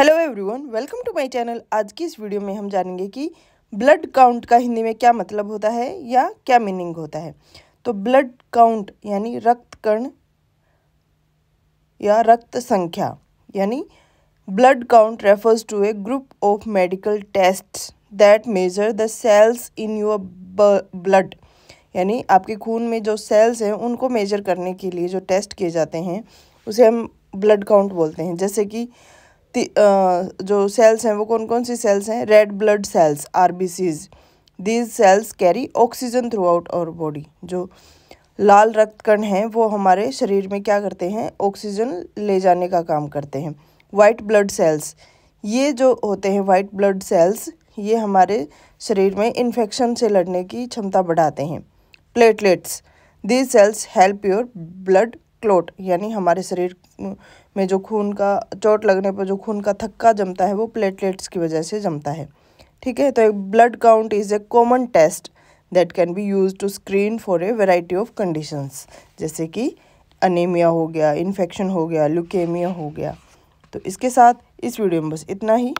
hello everyone welcome to my channel आज की इस वीडियो में हम जानेंगे कि ब्लड काउंट का हिंदी में क्या मतलब होता है या क्या मीनिंग होता है तो ब्लड काउंट यानी रक्त कण या रक्त संख्या यानी blood count refers to a group of medical test that measure the cells in your blood यानी आपके खून में जो सेल्स हैं उनको मेजर करने के लिए जो टेस्ट किए जाते हैं उसे हम ब्लड काउंट बोलते हैं जैसे कि जो सेल्स हैं वो कौन कौन सी सेल्स हैं red blood cells R B Cs these cells carry oxygen throughout our body जो लाल रक्त कण हैं वो हमारे शरीर में क्या करते हैं ऑक्सीजन ले जाने का काम करते हैं वाइट ब्लड सेल्स ये जो होते हैं वाइट ब्लड सेल्स ये हमारे शरीर में इन्फेक्शन से लड़ने की क्षमता बढ़ाते हैं platelets these cells help your blood clot यानी हमारे शरीर में जो खून का चोट लगने पर जो खून का थक्का जमता है वो प्लेटलेट्स की वजह से जमता है ठीक है तो एक blood count is a common test that can be use to screen for a variety of conditions जैसे कि अनिमिया हो गया इन्फेक्शन हो गया लुकेमिया हो गया तो इसके साथ इस वीडियो में बस इतना ही